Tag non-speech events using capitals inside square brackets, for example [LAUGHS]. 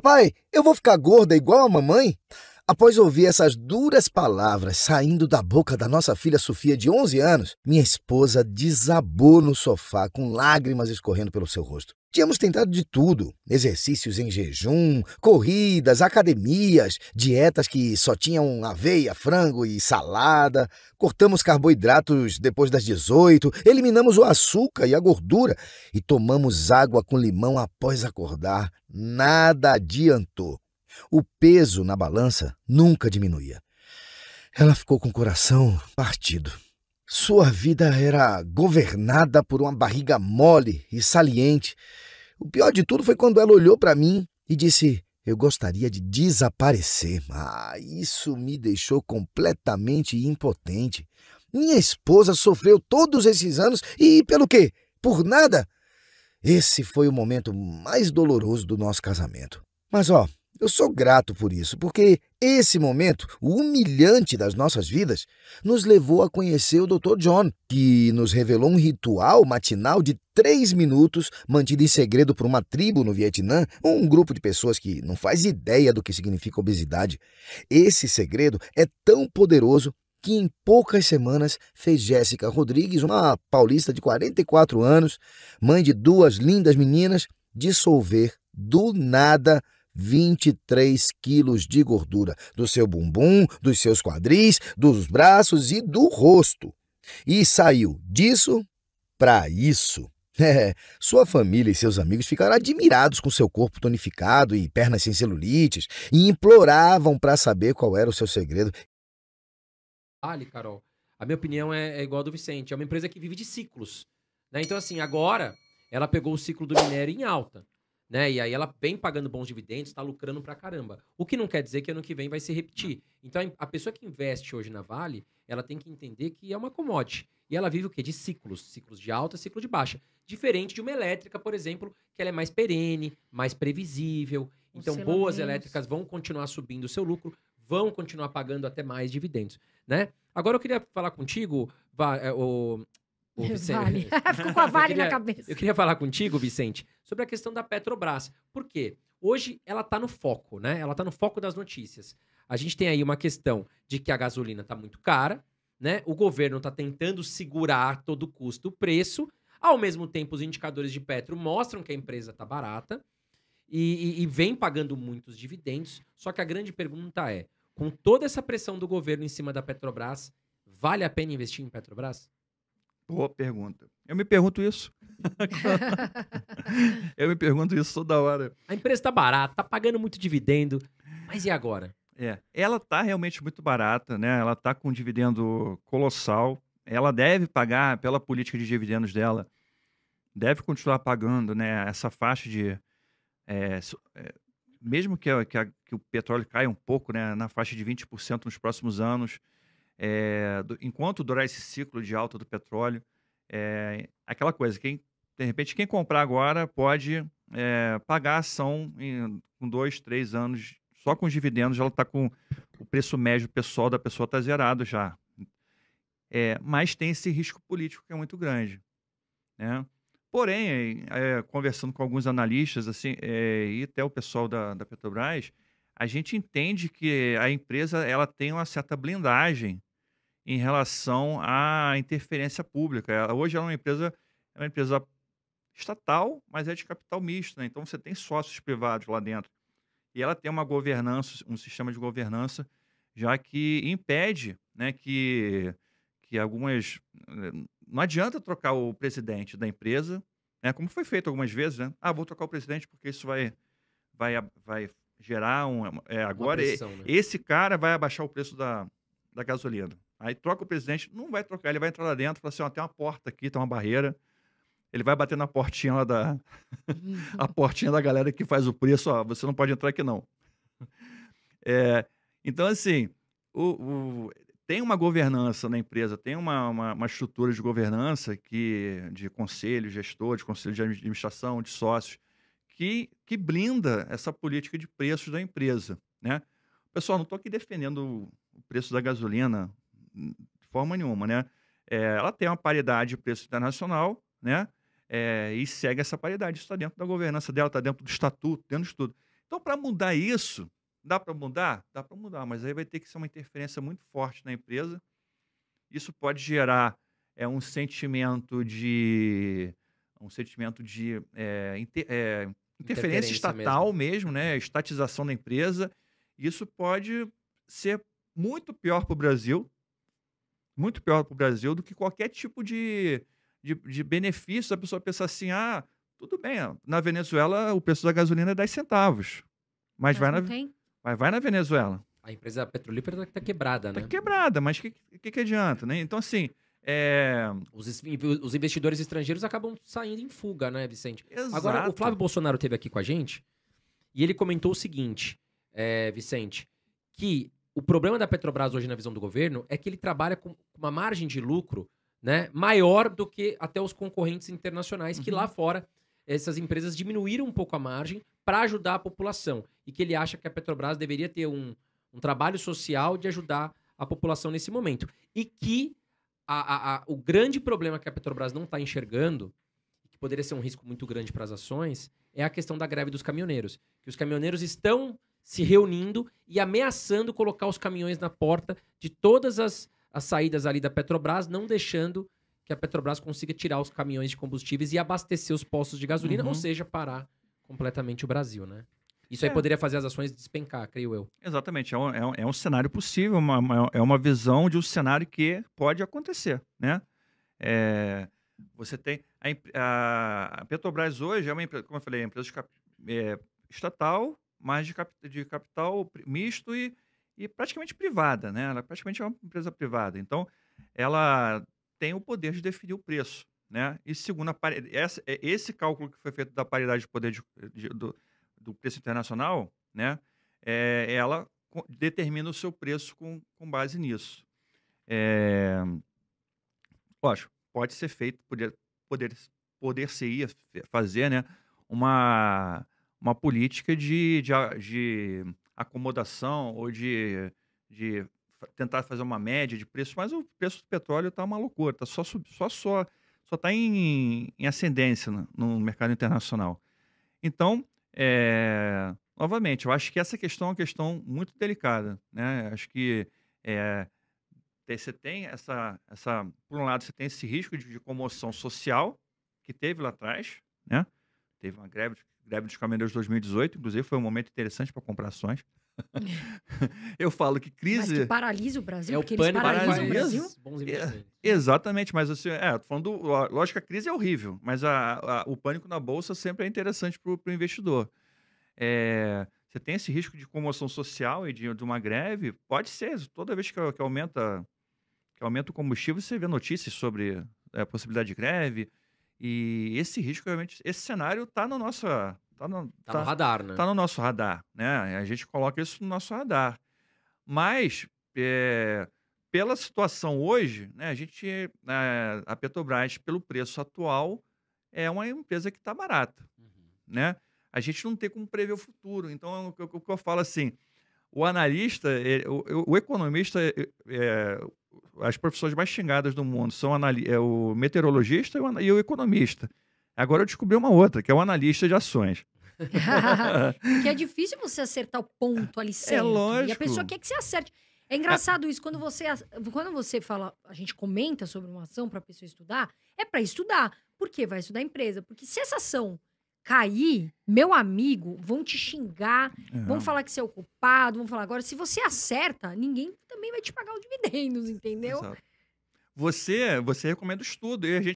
Papai, eu vou ficar gorda igual a mamãe? Após ouvir essas duras palavras saindo da boca da nossa filha Sofia, de 11 anos, minha esposa desabou no sofá com lágrimas escorrendo pelo seu rosto. Tínhamos tentado de tudo: exercícios em jejum, corridas, academias, dietas que só tinham aveia, frango e salada. Cortamos carboidratos depois das 18, eliminamos o açúcar e a gordura e tomamos água com limão após acordar. Nada adiantou. O peso na balança nunca diminuía. Ela ficou com o coração partido. Sua vida era governada por uma barriga mole e saliente. O pior de tudo foi quando ela olhou para mim e disse: Eu gostaria de desaparecer. Ah, isso me deixou completamente impotente. Minha esposa sofreu todos esses anos e pelo quê? Por nada? Esse foi o momento mais doloroso do nosso casamento. Mas ó, eu sou grato por isso, porque esse momento, o humilhante das nossas vidas, nos levou a conhecer o Dr. John, que nos revelou um ritual matinal de três minutos, mantido em segredo por uma tribo no Vietnã, um grupo de pessoas que não faz ideia do que significa obesidade. Esse segredo é tão poderoso que em poucas semanas fez Jéssica Rodrigues, uma paulista de 44 anos, mãe de duas lindas meninas, dissolver do nada 23 quilos de gordura do seu bumbum, dos seus quadris, dos braços e do rosto. E saiu disso para isso. [LAUGHS] É, sua família e seus amigos ficaram admirados com seu corpo tonificado e pernas sem celulites e imploravam para saber qual era o seu segredo. Ali, Carol, a minha opinião é, é igual a do Vicente. É uma empresa que vive de ciclos. Né? Então, assim, agora ela pegou o ciclo do minério em alta. Né? E aí ela vem pagando bons dividendos, está lucrando pra caramba. O que não quer dizer que ano que vem vai se repetir. Então a pessoa que investe hoje na Vale, ela tem que entender que é uma commodity. E ela vive o quê? De ciclos. Ciclos de alta, ciclo de baixa. Diferente de uma elétrica, por exemplo, que ela é mais perene, mais previsível. Então boas elétricas vão continuar subindo o seu lucro, vão continuar pagando até mais dividendos, né? Agora eu queria falar contigo, eh, o [LAUGHS] Vicente, vale. [LAUGHS] Ficou com a Vale queria, na cabeça. Eu queria falar contigo, Vicente, sobre a questão da Petrobras. Por quê? Hoje ela está no foco, né? Ela está no foco das notícias. A gente tem aí uma questão de que a gasolina está muito cara, né? O governo está tentando segurar a todo custo o preço. Ao mesmo tempo, os indicadores de Petro mostram que a empresa está barata e, e, e vem pagando muitos dividendos. Só que a grande pergunta é: com toda essa pressão do governo em cima da Petrobras, vale a pena investir em Petrobras? Boa pergunta. Eu me pergunto isso. [LAUGHS] eu me pergunto isso toda hora. A empresa está barata, está pagando muito dividendo, mas e agora? É, ela está realmente muito barata, né? Ela está com um dividendo colossal. Ela deve pagar pela política de dividendos dela, deve continuar pagando, né? Essa faixa de é, é mesmo que, a, que, a, que, o petróleo caia um pouco, né? Na faixa de 20% nos próximos anos, é, do, enquanto durar esse ciclo de alta do petróleo, é, aquela coisa, quem, de repente, quem comprar agora pode é, pagar a ação em, com dois, três anos, só com os dividendos, ela está com o preço médio pessoal da pessoa está zerado já. É, mas tem esse risco político que é muito grande. Né? Porém, é, conversando com alguns analistas assim, e até o pessoal da, da Petrobras, a gente entende que a empresa ela tem uma certa blindagem em relação à interferência pública. Ela, hoje ela é uma empresa, é uma empresa estatal, mas é de capital misto, né? então você tem sócios privados lá dentro. E ela tem uma governança, um sistema de governança já que impede né, que, que algumas. Né, não adianta trocar o presidente da empresa, né, como foi feito algumas vezes, né? Ah, vou trocar o presidente porque isso vai, vai, vai gerar um. É, é agora, pressão, né? esse cara vai abaixar o preço da, da gasolina. Aí troca o presidente, não vai trocar, ele vai entrar lá dentro e falar assim: ó, tem uma porta aqui, tem uma barreira. Ele vai bater na portinha lá da. [LAUGHS] a portinha da galera que faz o preço, ó, você não pode entrar aqui não. [LAUGHS] É, então, assim, o, o, tem uma governança na empresa, tem uma, uma, uma, estrutura de governança que de conselho, gestor, de conselho de administração, de sócios, que, que blinda essa política de preços da empresa. Né? Pessoal, não estou aqui defendendo o preço da gasolina hum, de forma nenhuma. Né? É, ela tem uma paridade de preço internacional né? É, e segue essa paridade. Isso está dentro da governança dela, está dentro do estatuto, tá dentro de tudo. Então, para mudar isso, dá para mudar? Dá para mudar, mas aí vai ter que ser uma interferência muito forte na empresa. Isso pode gerar é, um sentimento de um sentimento de é, inter, é, interferência, interferência estatal mesmo. mesmo, né? Estatização da empresa. Isso pode ser muito pior para o Brasil, muito pior para o Brasil do que qualquer tipo de, de, de benefício. A pessoa pensar assim, ah, tudo bem, na Venezuela o preço da gasolina é 10 centavos, mas, mas vai, na, mas vai na Venezuela. A empresa petrolífera está tá quebrada, tá né? Está quebrada, mas o que, que, que adianta, né? Então, assim, é... Os, os, investidores estrangeiros acabam saindo em fuga, né, Vicente? Exato. Agora, o Flávio Bolsonaro teve aqui com a gente e ele comentou o seguinte, é, Vicente, que o problema da Petrobras hoje na visão do governo é que ele trabalha com uma margem de lucro né, maior do que até os concorrentes internacionais, que uhum. lá fora essas empresas diminuíram um pouco a margem para ajudar a população. E que ele acha que a Petrobras deveria ter um, um trabalho social de ajudar a população nesse momento. E que a, a, a, o grande problema que a Petrobras não está enxergando, que poderia ser um risco muito grande para as ações, é a questão da greve dos caminhoneiros. Que os caminhoneiros estão se reunindo e ameaçando colocar os caminhões na porta de todas as, as saídas ali da Petrobras, não deixando que a Petrobras consiga tirar os caminhões de combustíveis e abastecer os postos de gasolina, uhum. ou seja, parar completamente o Brasil, né? Isso aí é. poderia fazer as ações despencar, creio eu. Exatamente. É um, é um, é um cenário possível, uma, uma, é uma visão de um cenário que pode acontecer. Né? É, você tem. A, a, Petrobras hoje é uma empresa, como eu falei, é empresa cap, é, estatal, mas de, cap, de capital misto e, e praticamente privada. Né? Ela praticamente é uma empresa privada. Então, ela tem o poder de definir o preço. Né? E segundo a paridade, esse cálculo que foi feito da paridade de poder de, de, do, do preço internacional, né, é, ela determina o seu preço com, com base nisso. É, lógico, pode ser feito, poder, poder, poder se fazer né, uma, uma política de, de, de acomodação ou de, de tentar fazer uma média de preço, mas o preço do petróleo está uma loucura, tá só só só só tá em, em ascendência no, no mercado internacional. Então, é, novamente, eu acho que essa questão é uma questão muito delicada, né? Acho que é, você tem essa, essa, por um lado, você tem esse risco de, de comoção social que teve lá atrás, né? Teve uma greve de greve dos caminhoneiros de 2018, inclusive foi um momento interessante para comprar ações. [LAUGHS] [LAUGHS] eu falo que crise. Mas que paralisa o Brasil, é porque o eles paralisam o Brasil. É, exatamente, mas assim, é, falando, lógico que a crise é horrível, mas a, a, o pânico na bolsa sempre é interessante para o investidor. É, você tem esse risco de comoção social e de, de uma greve? Pode ser, toda vez que, que aumenta que aumenta o combustível, você vê notícias sobre a é, possibilidade de greve. E esse risco, realmente, esse cenário está no nosso. Tá no, tá tá, no radar, né? Tá no nosso radar, né? A gente coloca isso no nosso radar. Mas, é, pela situação hoje, né, a gente, é, a Petrobras, pelo preço atual, é uma empresa que está barata, uhum. né? A gente não tem como prever o futuro. Então, é o que eu, eu, eu, falo assim, o analista, eh, o, o, economista, as profissões mais xingadas do mundo são é o meteorologista e o, e o economista. Agora eu descobri uma outra, que é o analista de ações. [LAUGHS] que é [LAUGHS] difícil você acertar o ponto ali certo. É lógico. Né? E a pessoa quer que você acerte. É engraçado é. isso, quando você, quando você fala, a gente comenta sobre uma ação para a pessoa estudar, é para estudar. Por quê? Vai estudar a empresa. Porque se essa ação cair, meu amigo, vão te xingar, é. vão falar que você é o culpado, vão falar. Agora, se você acerta, ninguém também vai te pagar os dividendos, entendeu? Exato. Você, você recomenda o estudo e a gente